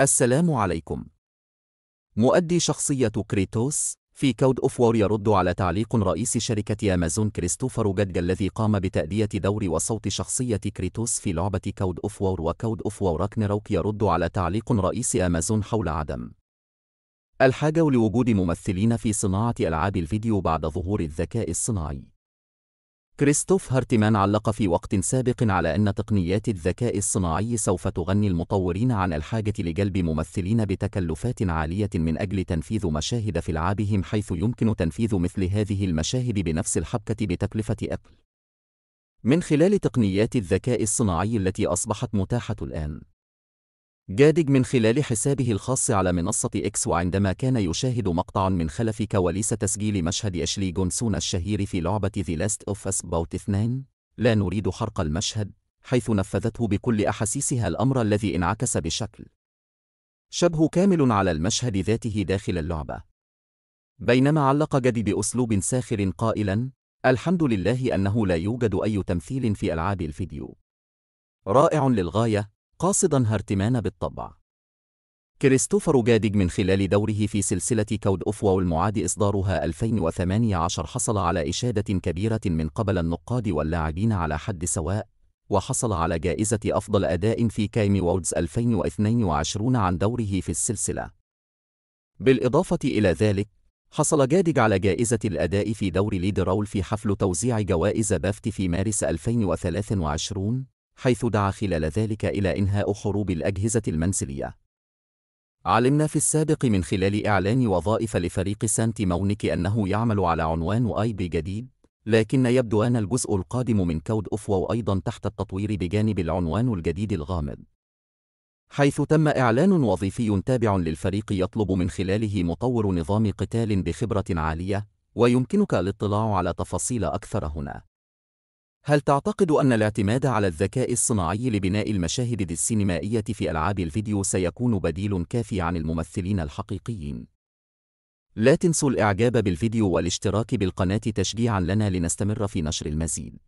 السلام عليكم مؤدي شخصية كريتوس في كود أوف وور يرد على تعليق رئيس شركة أمازون كريستوفر جدج الذي قام بتأدية دور وصوت شخصية كريتوس في لعبة كود أوف وور وكود أوف وور راكنروك يرد على تعليق رئيس أمازون حول عدم الحاجة لوجود ممثلين في صناعة ألعاب الفيديو بعد ظهور الذكاء الصناعي كريستوف هارتمان علق في وقت سابق على أن تقنيات الذكاء الصناعي سوف تغني المطورين عن الحاجة لجلب ممثلين بتكلفات عالية من أجل تنفيذ مشاهد في ألعابهم حيث يمكن تنفيذ مثل هذه المشاهد بنفس الحبكة بتكلفة أبل. من خلال تقنيات الذكاء الصناعي التي أصبحت متاحة الآن، جادج من خلال حسابه الخاص على منصة إكس وعندما كان يشاهد مقطع من خلف كواليس تسجيل مشهد أشلي جونسون الشهير في لعبة The لاست أوف أس بوت 2 لا نريد حرق المشهد حيث نفذته بكل أحاسيسها الأمر الذي انعكس بشكل شبه كامل على المشهد ذاته داخل اللعبة بينما علق جدي بأسلوب ساخر قائلا الحمد لله أنه لا يوجد أي تمثيل في ألعاب الفيديو رائع للغاية قاصدا هرتمان بالطبع كريستوفر جادج من خلال دوره في سلسلة كود أوف والمعاد إصدارها 2018 حصل على إشادة كبيرة من قبل النقاد واللاعبين على حد سواء وحصل على جائزة أفضل أداء في كايم وودز 2022 عن دوره في السلسلة بالإضافة إلى ذلك حصل جادج على جائزة الأداء في دور ليد رول في حفل توزيع جوائز بافت في مارس 2023 حيث دعا خلال ذلك إلى إنهاء حروب الأجهزة المنزلية. علمنا في السابق من خلال إعلان وظائف لفريق سانتي مونك أنه يعمل على عنوان أي بي جديد، لكن يبدو أن الجزء القادم من كود أفو أيضا تحت التطوير بجانب العنوان الجديد الغامض. حيث تم إعلان وظيفي تابع للفريق يطلب من خلاله مطور نظام قتال بخبرة عالية، ويمكنك الاطلاع على تفاصيل أكثر هنا. هل تعتقد أن الاعتماد على الذكاء الصناعي لبناء المشاهد السينمائية في ألعاب الفيديو سيكون بديل كافي عن الممثلين الحقيقيين؟ لا تنسوا الإعجاب بالفيديو والاشتراك بالقناة تشجيعاً لنا لنستمر في نشر المزيد